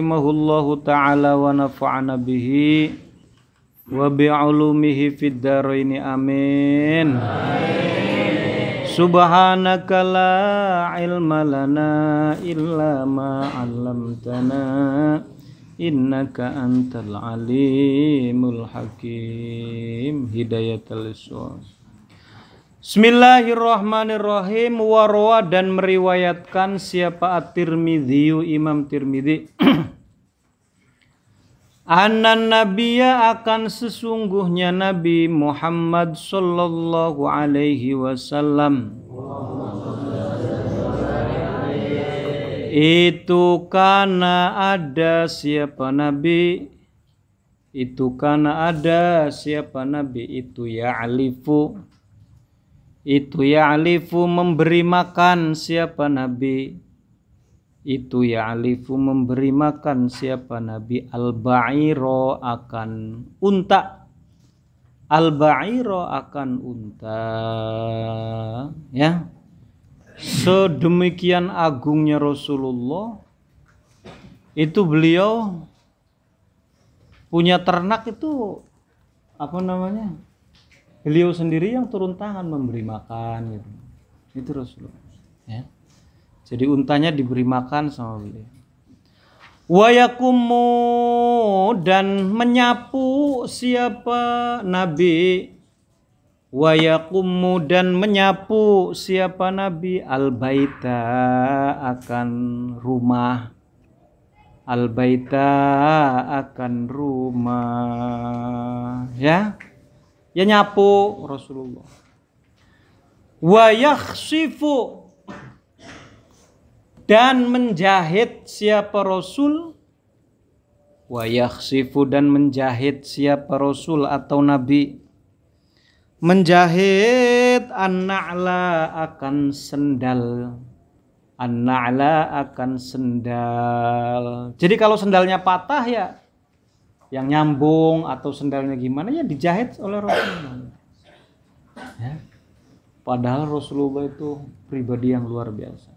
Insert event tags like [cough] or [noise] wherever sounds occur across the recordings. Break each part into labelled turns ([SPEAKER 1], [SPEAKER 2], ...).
[SPEAKER 1] rahimahullahu taala wa nafa'ana bihi wa bi'ulumihi fid dharaini amin. amin subhanaka la ilma lana illa ma 'allamtana innaka antal alimul hakim hidayatul islam Bismillahirrahmanirrahim warwa dan meriwayatkan siapa at-Tirmidzi Imam Tirmidzi [clears throat] Anan nabiya akan sesungguhnya Nabi Muhammad sallallahu alaihi wasallam itu karena ada siapa nabi itu karena ada siapa nabi itu ya alifu itu ya Alifu memberi makan siapa nabi itu ya Alifu memberi makan siapa nabi al-ba'iro akan unta al-ba'iro akan unta ya sedemikian agungnya Rasulullah itu beliau punya ternak itu apa namanya beliau sendiri yang turun tangan memberi makan gitu. Itu Rasulullah. Ya. Jadi untanya diberi makan sama beliau. Wayakumu dan menyapu siapa Nabi Wayakumu dan menyapu siapa Nabi Al-Baita akan rumah Al-Baita akan rumah Ya ya nyapu Rasulullah wa yakhsifu dan menjahit siapa Rasul wa yakhsifu dan menjahit siapa Rasul atau Nabi menjahit an-na'la akan sendal an-na'la akan sendal jadi kalau sendalnya patah ya yang nyambung atau sendalnya gimana ya dijahit oleh Rasulullah. Ya. Padahal Rasulullah itu pribadi yang luar biasa.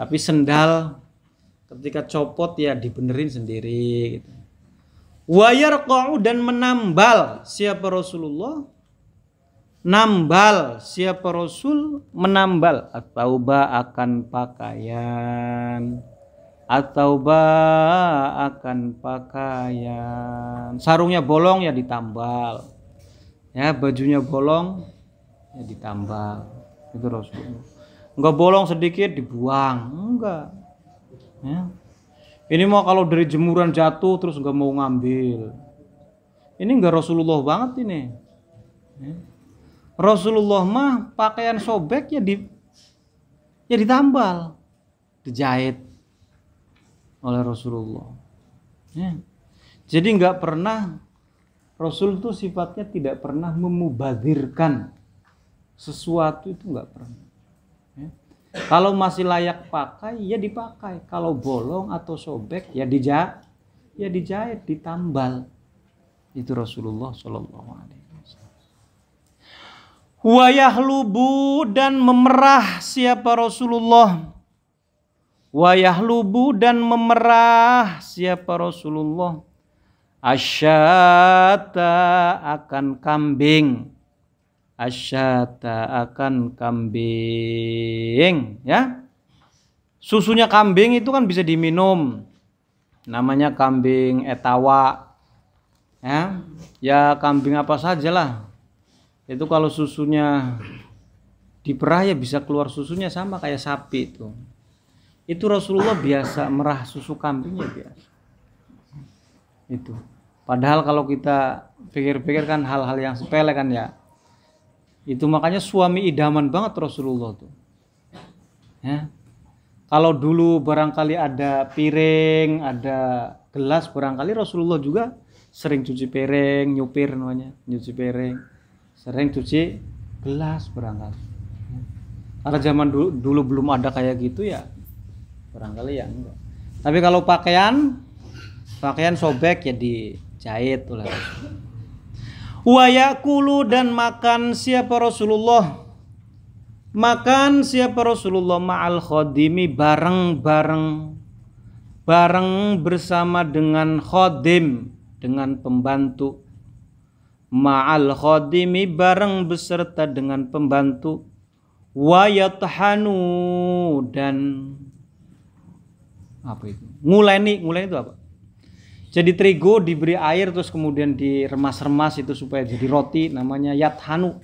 [SPEAKER 1] Tapi sendal ketika copot ya dibenerin sendiri gitu. kau dan menambal siapa Rasulullah? Nambal siapa Rasul? Menambal atau akan pakaian atau ba akan pakaian sarungnya bolong ya ditambal ya bajunya bolong ya ditambal itu Rasulullah enggak bolong sedikit dibuang enggak ya ini mau kalau dari jemuran jatuh terus enggak mau ngambil ini enggak Rasulullah banget ini ya. Rasulullah mah pakaian sobek ya di ya ditambal dijahit oleh Rasulullah. Ya. Jadi nggak pernah Rasul itu sifatnya tidak pernah memubadirkan sesuatu itu nggak pernah. Ya. Kalau masih layak pakai ya dipakai, kalau bolong atau sobek ya dijahit, ya dijahit, ditambal. Itu Rasulullah Shallallahu Alaihi Wasallam. Wayahlubu dan memerah siapa Rasulullah lubu dan memerah siapa Rasulullah asyata akan kambing asyata akan kambing ya susunya kambing itu kan bisa diminum namanya kambing etawa ya ya kambing apa saja lah. itu kalau susunya diperah ya bisa keluar susunya sama kayak sapi itu itu Rasulullah biasa merah susu kambingnya biasa itu padahal kalau kita pikir-pikir kan hal-hal yang sepele kan ya itu makanya suami idaman banget Rasulullah tuh ya kalau dulu barangkali ada piring ada gelas barangkali Rasulullah juga sering cuci piring nyupir namanya nyuci piring sering cuci gelas barangkali ya. karena zaman dulu, dulu belum ada kayak gitu ya barangkali ya enggak tapi kalau pakaian pakaian sobek ya dijahit ulah wayakulu dan makan siapa Rasulullah makan siapa Rasulullah ma'al khodimi bareng-bareng bareng bersama dengan khodim dengan pembantu ma'al khodimi bareng beserta dengan pembantu Wayathanu dan apa itu nguleni nguleni itu apa jadi terigu diberi air terus kemudian diremas-remas itu supaya jadi roti namanya yathanu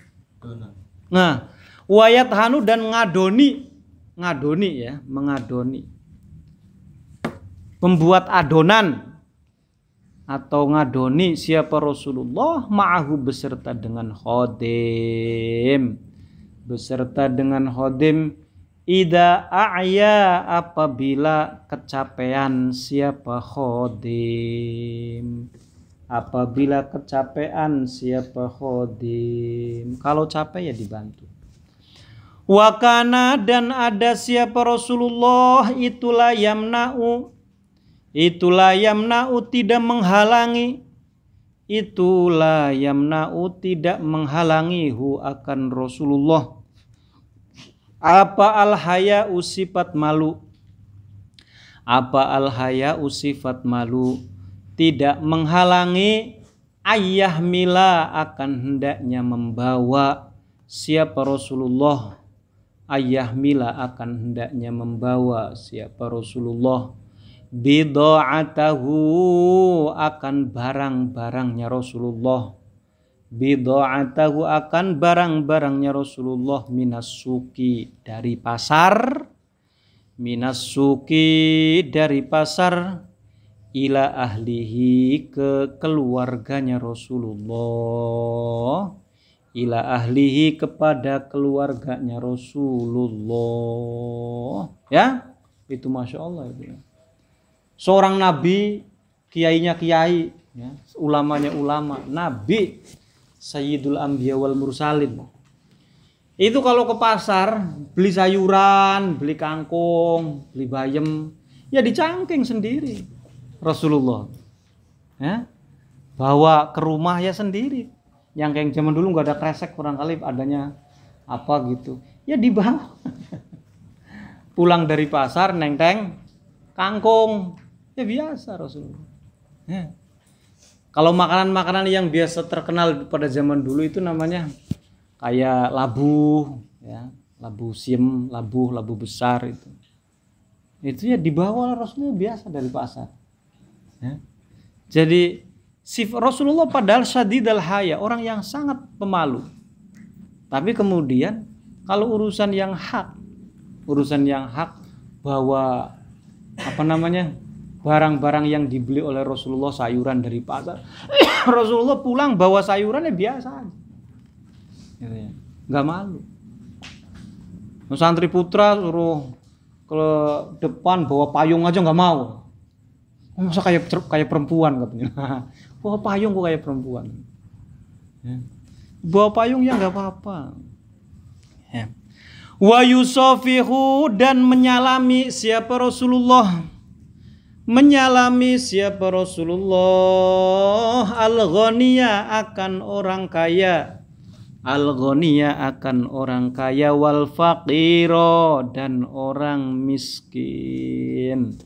[SPEAKER 1] nah wayat hanu dan ngadoni ngadoni ya mengadoni pembuat adonan atau ngadoni siapa Rasulullah ma'ahu beserta dengan khodim beserta dengan khodim Ida a'ya apabila kecapean siapa khodim apabila kecapean siapa khodim kalau capek ya dibantu wakana dan ada siapa Rasulullah itulah yamna'u itulah yamna'u tidak menghalangi itulah yamna'u tidak menghalangi hu akan Rasulullah apa al-haya usifat malu? Apa al usifat malu? Tidak menghalangi ayah mila akan hendaknya membawa siapa Rasulullah ayah mila akan hendaknya membawa siapa Rasulullah bido'atahu akan barang-barangnya Rasulullah bido'atahu akan barang-barangnya Rasulullah minas suki dari pasar minas suki dari pasar ila ahlihi ke keluarganya Rasulullah ila ahlihi kepada keluarganya Rasulullah ya itu masya Allah itu ya. seorang nabi kiainya kiai ya, ulamanya ulama nabi Sayyidul Ambiya wal Mursalin. Itu kalau ke pasar beli sayuran, beli kangkung, beli bayam, ya dicangking sendiri Rasulullah. Ya, bawa ke rumah ya sendiri. Yang kayak zaman dulu nggak ada kresek kurang kali adanya apa gitu. Ya dibawa. [laughs] Pulang dari pasar neng teng, kangkung. Ya biasa Rasulullah. Ya. Kalau makanan-makanan yang biasa terkenal pada zaman dulu itu namanya kayak labu, ya, labu siem, labu, labu besar itu. Itu ya dibawa Rasulullah biasa dari pasar. Ya. Jadi si Rasulullah padahal al haya, orang yang sangat pemalu. Tapi kemudian kalau urusan yang hak, urusan yang hak bahwa apa namanya? barang-barang yang dibeli oleh Rasulullah sayuran dari pasar. [coughs] Rasulullah pulang bawa sayurannya biasa aja. Gitu ya. nggak malu. Nah, santri putra suruh ke depan bawa payung aja nggak mau. Oh, masa kayak kayak perempuan katanya. [laughs] bawa payung kok kayak perempuan. Ya. Bawa payung ya nggak apa-apa. Ya. Wa yusofihu dan menyalami siapa Rasulullah menyalami siapa Rasulullah al akan orang kaya al akan orang kaya wal faqiro dan orang miskin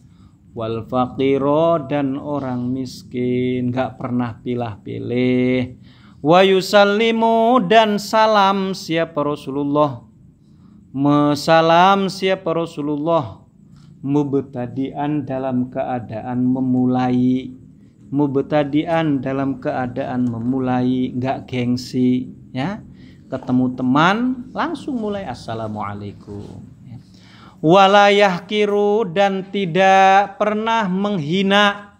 [SPEAKER 1] wal faqiro dan orang miskin gak pernah pilah-pilih wa yusallimu dan salam siapa Rasulullah mesalam siapa Rasulullah mubtadi'an dalam keadaan memulai mubtadi'an dalam keadaan memulai nggak gengsi ya ketemu teman langsung mulai assalamualaikum walayah kiru dan tidak pernah menghina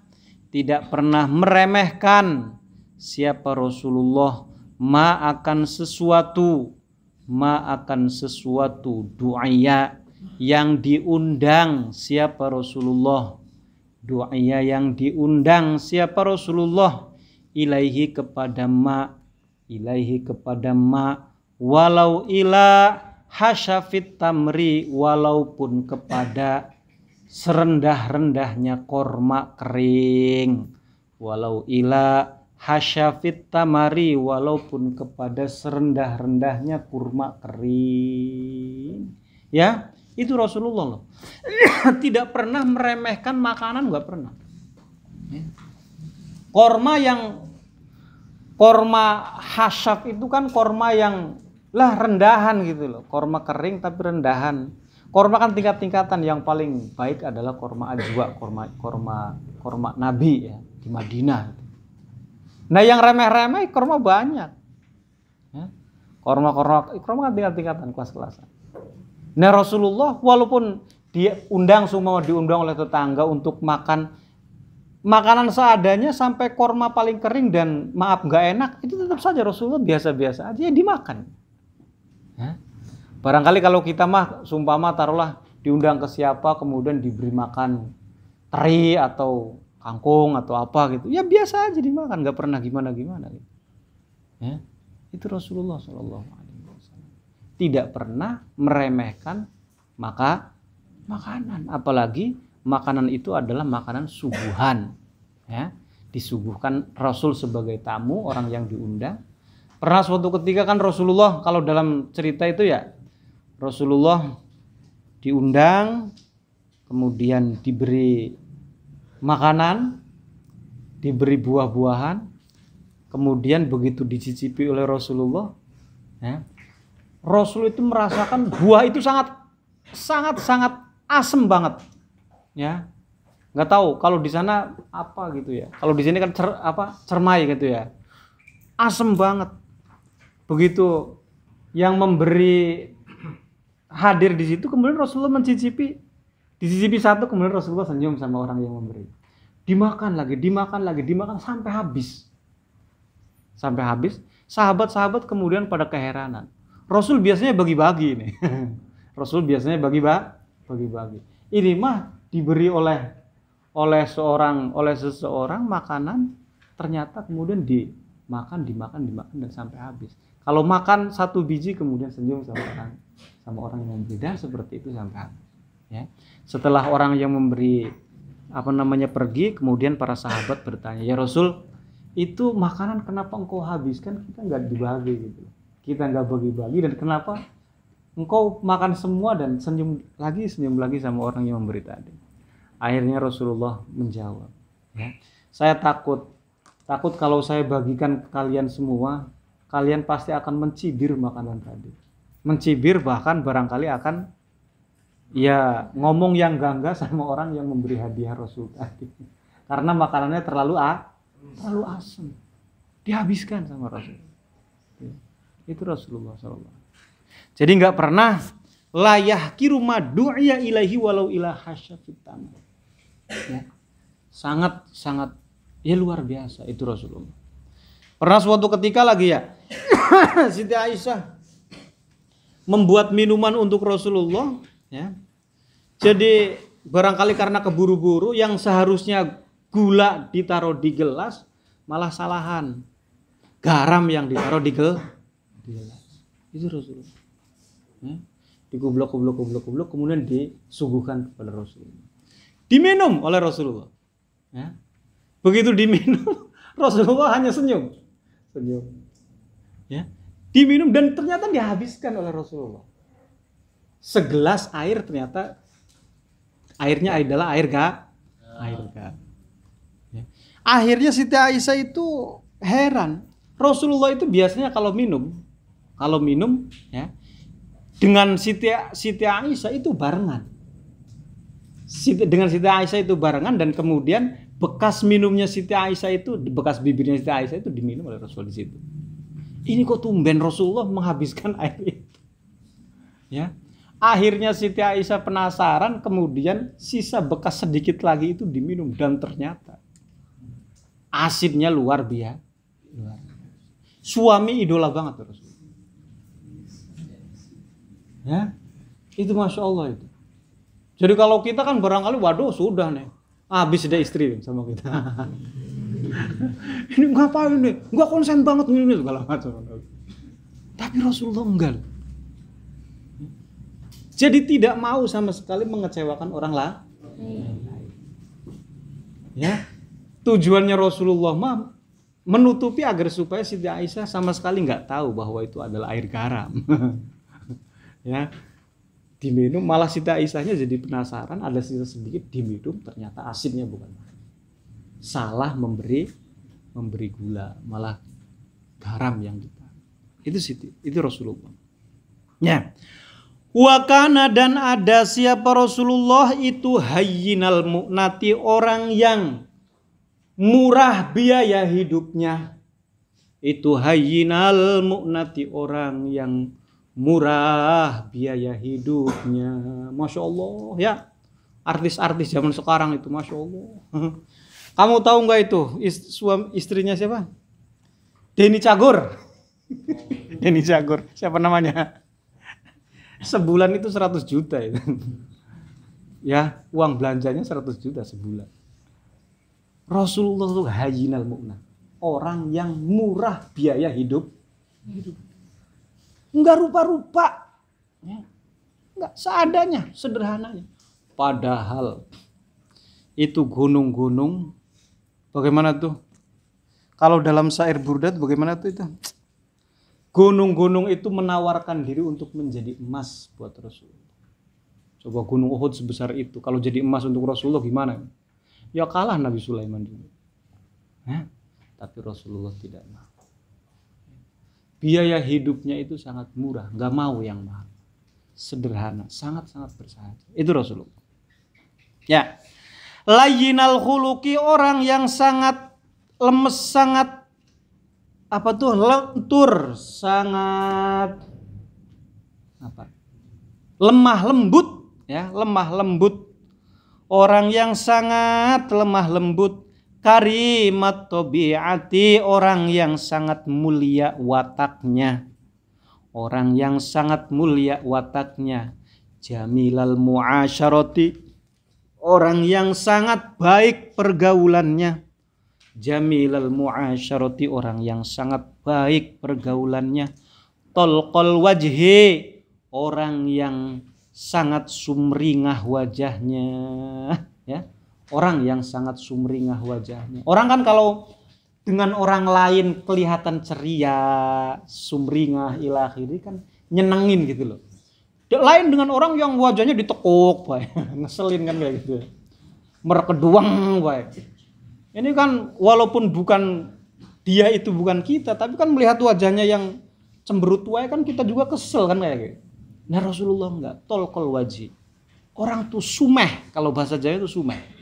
[SPEAKER 1] tidak pernah meremehkan siapa Rasulullah ma akan sesuatu ma akan sesuatu du'ayak yang diundang siapa Rasulullah doanya yang diundang siapa Rasulullah ilaihi kepada ma ilaihi kepada ma walau ila hasyafit tamri walaupun kepada serendah-rendahnya korma kering walau ila hasyafit tamari walaupun kepada serendah-rendahnya kurma kering ya itu Rasulullah loh. [coughs] Tidak pernah meremehkan makanan nggak pernah. Ya. Korma yang korma hasyaf itu kan korma yang lah rendahan gitu loh. Korma kering tapi rendahan. Korma kan tingkat-tingkatan yang paling baik adalah korma ajwa, korma korma korma nabi ya di Madinah. Nah yang remeh-remeh korma banyak. Ya. Korma-korma korma kan tingkat-tingkatan kelas-kelasan. Nah Rasulullah walaupun dia undang semua diundang oleh tetangga untuk makan makanan seadanya sampai korma paling kering dan maaf nggak enak itu tetap saja Rasulullah biasa-biasa aja dimakan. Ya. Barangkali kalau kita mah sumpah mah taruhlah diundang ke siapa kemudian diberi makan teri atau kangkung atau apa gitu ya biasa aja dimakan nggak pernah gimana gimana gitu. Ya. Itu Rasulullah Shallallahu Alaihi tidak pernah meremehkan maka makanan apalagi makanan itu adalah makanan subuhan ya disuguhkan Rasul sebagai tamu orang yang diundang pernah suatu ketika kan Rasulullah kalau dalam cerita itu ya Rasulullah diundang kemudian diberi makanan diberi buah-buahan kemudian begitu dicicipi oleh Rasulullah ya, Rasul itu merasakan buah itu sangat sangat sangat asem banget. Ya. Nggak tahu kalau di sana apa gitu ya. Kalau di sini kan cer, apa cermai gitu ya. Asem banget. Begitu yang memberi hadir di situ kemudian Rasulullah mencicipi dicicipi satu kemudian Rasulullah senyum sama orang yang memberi dimakan lagi dimakan lagi dimakan sampai habis sampai habis sahabat-sahabat kemudian pada keheranan Rasul biasanya bagi-bagi ini. [laughs] Rasul biasanya bagi-bagi. bagi-bagi. Ini mah diberi oleh oleh seorang oleh seseorang makanan ternyata kemudian dimakan dimakan dimakan dan sampai habis. Kalau makan satu biji kemudian senyum sama orang sama orang yang memberi seperti itu sampai habis. Ya. Setelah orang yang memberi apa namanya pergi, kemudian para sahabat bertanya, ya Rasul, itu makanan kenapa engkau habiskan kita nggak dibagi gitu kita nggak bagi-bagi dan kenapa engkau makan semua dan senyum lagi senyum lagi sama orang yang memberi tadi akhirnya Rasulullah menjawab ya saya takut takut kalau saya bagikan ke kalian semua kalian pasti akan mencibir makanan tadi mencibir bahkan barangkali akan ya ngomong yang gangga sama orang yang memberi hadiah Rasul tadi karena makanannya terlalu a terlalu asam dihabiskan sama Rasul itu Rasulullah SAW. Jadi nggak pernah layah kiruma du'ya ilahi walau ilahasya hasyafitan. Ya. Sangat sangat ya luar biasa itu Rasulullah. Pernah suatu ketika lagi ya [coughs] Siti Aisyah membuat minuman untuk Rasulullah ya. Jadi barangkali karena keburu-buru yang seharusnya gula ditaruh di gelas malah salahan. Garam yang ditaruh di gelas jelas itu Rasulullah ya? Hmm? digublok gublok gublok gublok kemudian disuguhkan kepada Rasulullah diminum oleh Rasulullah ya? begitu diminum [laughs] Rasulullah hanya senyum senyum ya diminum dan ternyata dihabiskan oleh Rasulullah segelas air ternyata airnya adalah air ga air ga ya. akhirnya Siti Aisyah itu heran Rasulullah itu biasanya kalau minum kalau minum ya dengan Siti Siti Aisyah itu barengan. Siti, dengan Siti Aisyah itu barengan dan kemudian bekas minumnya Siti Aisyah itu bekas bibirnya Siti Aisyah itu diminum oleh Rasul di situ. Ini kok tumben Rasulullah menghabiskan [laughs] air itu. Ya. Akhirnya Siti Aisyah penasaran kemudian sisa bekas sedikit lagi itu diminum dan ternyata asidnya luar biasa. Suami idola banget terus ya itu masya Allah itu jadi kalau kita kan barangkali waduh sudah nih habis deh istri sama kita [laughs] ini ngapain nih gua konsen banget ini segala macam tapi Rasulullah enggak jadi tidak mau sama sekali mengecewakan orang lah ya tujuannya Rasulullah mah menutupi agar supaya Siti Aisyah sama sekali nggak tahu bahwa itu adalah air garam [laughs] ya diminum malah Siti Aisyahnya jadi penasaran ada sisa sedikit diminum ternyata asinnya bukan salah memberi memberi gula malah garam yang kita itu Siti itu Rasulullah ya wakana dan ada siapa Rasulullah itu hayyinal mu'nati orang yang murah biaya hidupnya itu hayyinal mu'nati orang yang murah biaya hidupnya masya Allah ya artis-artis zaman sekarang itu masya Allah kamu tahu nggak itu Ist suami istrinya siapa Denny Cagur [laughs] Denny Cagur siapa namanya sebulan itu 100 juta itu ya uang belanjanya 100 juta sebulan Rasulullah itu hayinal mu'na orang yang murah biaya hidup Enggak rupa-rupa, ya. nggak seadanya, sederhananya. Padahal itu gunung-gunung, bagaimana tuh? Kalau dalam syair Burdat bagaimana tuh itu? Gunung-gunung itu menawarkan diri untuk menjadi emas buat Rasulullah. Coba gunung Uhud sebesar itu, kalau jadi emas untuk Rasulullah gimana? Ya kalah Nabi Sulaiman dulu. Hah? Ya. Tapi Rasulullah tidak mau biaya hidupnya itu sangat murah, nggak mau yang mahal. Sederhana, sangat-sangat bersahaja. Itu Rasulullah. Ya. Layinal huluki orang yang sangat lemes, sangat apa tuh lentur, sangat apa? lemah lembut ya, lemah lembut. Orang yang sangat lemah lembut karimat tobiati orang yang sangat mulia wataknya orang yang sangat mulia wataknya jamilal muasyarati orang yang sangat baik pergaulannya jamilal muasyarati orang yang sangat baik pergaulannya tolkol wajhi orang yang sangat sumringah wajahnya ya orang yang sangat sumringah wajahnya. Orang kan kalau dengan orang lain kelihatan ceria, sumringah, ilahi ini kan nyenengin gitu loh. Lain dengan orang yang wajahnya ditekuk, boy. [laughs] ngeselin kan kayak gitu. Merkeduang, boy. Ini kan walaupun bukan dia itu bukan kita, tapi kan melihat wajahnya yang cemberut tua kan kita juga kesel kan kayak gitu. Nah Rasulullah enggak, tolkol wajib. Orang tuh sumeh, kalau bahasa Jawa itu sumeh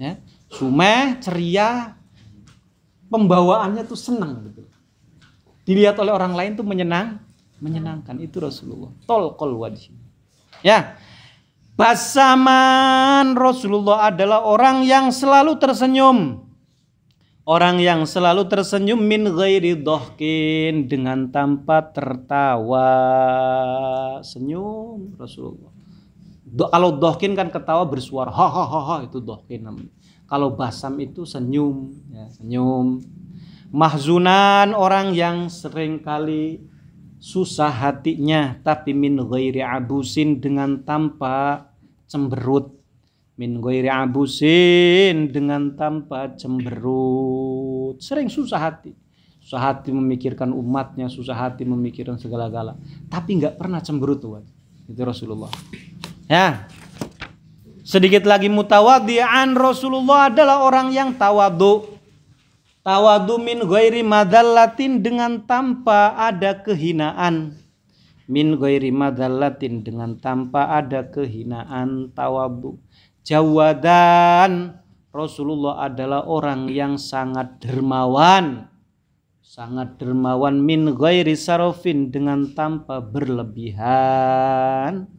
[SPEAKER 1] ya sumeh ceria pembawaannya tuh senang gitu dilihat oleh orang lain tuh menyenang menyenangkan itu Rasulullah tolkol wajib ya Basaman Rasulullah adalah orang yang selalu tersenyum. Orang yang selalu tersenyum min ghairi dohkin dengan tanpa tertawa. Senyum Rasulullah. Do, kalau dohkin kan ketawa bersuara ha ha ha, ha itu dohkin namanya. Kalau basam itu senyum, ya, senyum. Mahzunan orang yang sering kali susah hatinya tapi min ghairi abusin dengan tanpa cemberut. Min ghairi abusin dengan tanpa cemberut. Sering susah hati. Susah hati memikirkan umatnya, susah hati memikirkan segala-gala. Tapi nggak pernah cemberut tuh. Itu Rasulullah. Ya. Sedikit lagi mutawadi'an Rasulullah adalah orang yang tawadu. Tawadhu min ghairi madallatin dengan tanpa ada kehinaan. Min ghairi madallatin dengan tanpa ada kehinaan tawadu. Jawadan Rasulullah adalah orang yang sangat dermawan. Sangat dermawan min ghairi sarofin dengan tanpa berlebihan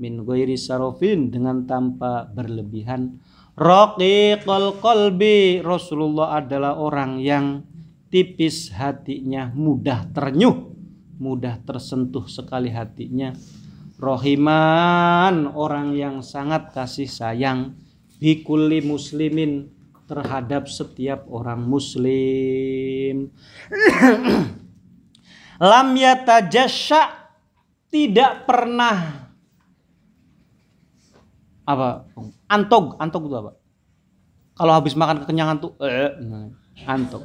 [SPEAKER 1] min ghairi sarofin dengan tanpa berlebihan raqiqal qalbi Rasulullah adalah orang yang tipis hatinya mudah ternyuh mudah tersentuh sekali hatinya rohiman orang yang sangat kasih sayang bikuli muslimin terhadap setiap orang muslim [coughs] lam yatajasya tidak pernah apa antog antog itu apa kalau habis makan kekenyangan tuh eh, antog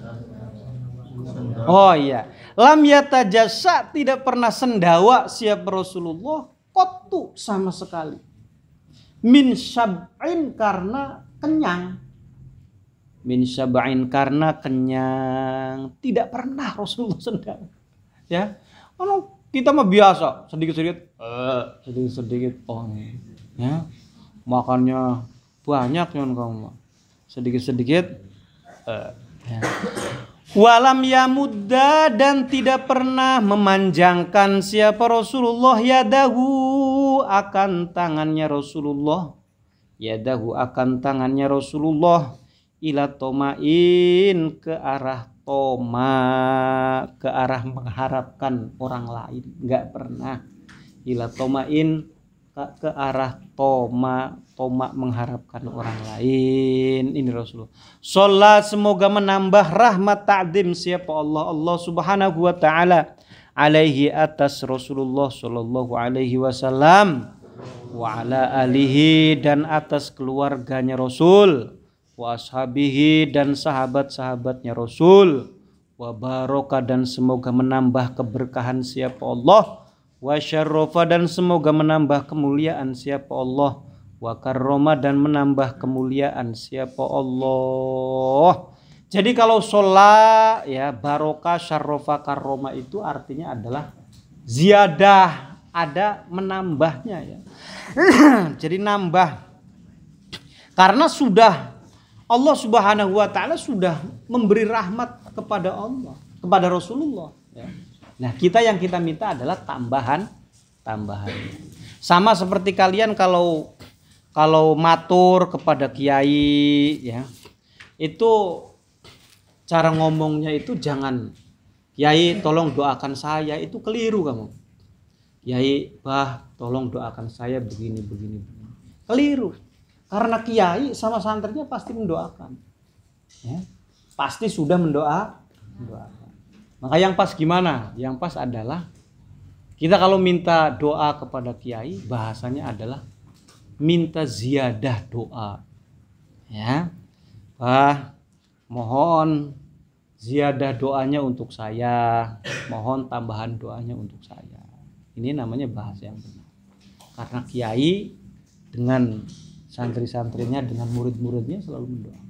[SPEAKER 1] oh iya lam yata jasa tidak pernah sendawa siap Rasulullah kotu sama sekali min syab'in karena kenyang min syab'in karena kenyang tidak pernah Rasulullah sendawa ya kalau kita mah biasa sedikit eh, sedikit sedikit sedikit oh ya makannya banyak nyon kamu sedikit-sedikit eh, ya. walam ya. muda dan tidak pernah memanjangkan siapa Rasulullah ya dahulu akan tangannya Rasulullah ya dahulu akan tangannya Rasulullah ila tomain ke arah toma ke arah mengharapkan orang lain nggak pernah ila tomain ke arah toma toma mengharapkan orang lain ini Rasulullah sholat semoga menambah rahmat ta'dim siapa Allah Allah subhanahu wa ta'ala alaihi atas Rasulullah sallallahu alaihi wasallam wa ala alihi dan atas keluarganya Rasul wa ashabihi dan sahabat-sahabatnya Rasul wa barokah dan semoga menambah keberkahan siapa Allah wa syarrafa dan semoga menambah kemuliaan siapa Allah wa karroma dan menambah kemuliaan siapa Allah jadi kalau sholat ya barokah syarrofa karroma itu artinya adalah ziyadah ada menambahnya ya [clears throat] jadi nambah karena sudah Allah subhanahu wa ta'ala sudah memberi rahmat kepada Allah kepada Rasulullah ya Nah, kita yang kita minta adalah tambahan tambahan Sama seperti kalian kalau kalau matur kepada kiai ya. Itu cara ngomongnya itu jangan kiai tolong doakan saya itu keliru kamu. Kiai bah tolong doakan saya begini begini. Keliru. Karena kiai sama santrinya pasti mendoakan. Ya. Pasti sudah mendoa mendoakan. Maka yang pas gimana? Yang pas adalah kita kalau minta doa kepada kiai bahasanya adalah minta ziyadah doa. Ya. wah mohon ziyadah doanya untuk saya, mohon tambahan doanya untuk saya. Ini namanya bahasa yang benar. Karena kiai dengan santri-santrinya dengan murid-muridnya selalu mendoakan.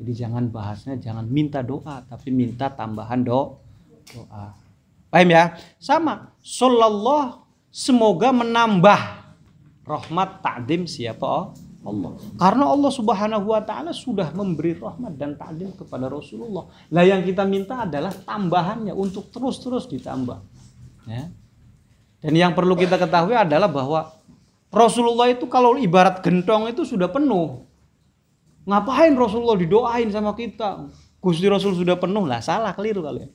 [SPEAKER 1] Jadi jangan bahasnya jangan minta doa tapi minta tambahan do doa. Paham ya? Sama. Sallallahu semoga menambah rahmat ta'dim siapa Allah. Karena Allah Subhanahu wa taala sudah memberi rahmat dan ta'dim kepada Rasulullah. Lah yang kita minta adalah tambahannya untuk terus-terus ditambah. Ya. Dan yang perlu kita ketahui adalah bahwa Rasulullah itu kalau ibarat gentong itu sudah penuh. Ngapain Rasulullah didoain sama kita? Gusti Rasul sudah penuh lah, salah keliru kali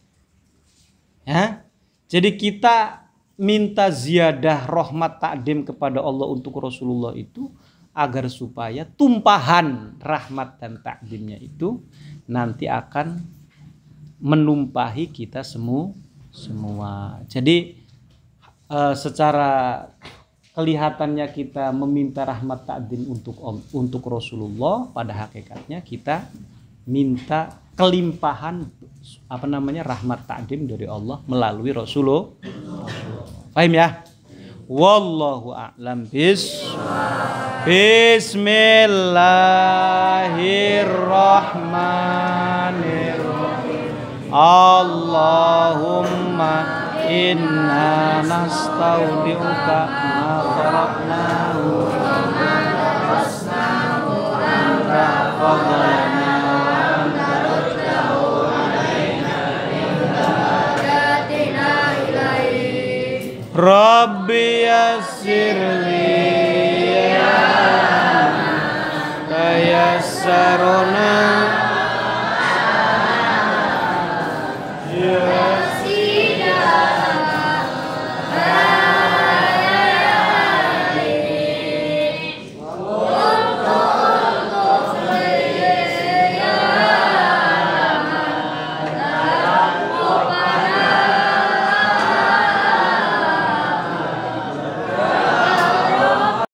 [SPEAKER 1] ya. Jadi kita minta ziyadah rahmat takdim kepada Allah untuk Rasulullah itu agar supaya tumpahan rahmat dan takdimnya itu nanti akan menumpahi kita semua semua. Jadi uh, secara kelihatannya kita meminta rahmat takdim untuk untuk Rasulullah pada hakikatnya kita minta kelimpahan apa namanya rahmat takdim dari Allah melalui Rasulullah. Paham ya? Wallahu a'lam bis. Bismillahirrahmanirrahim. Allahumma inna nastaudiuka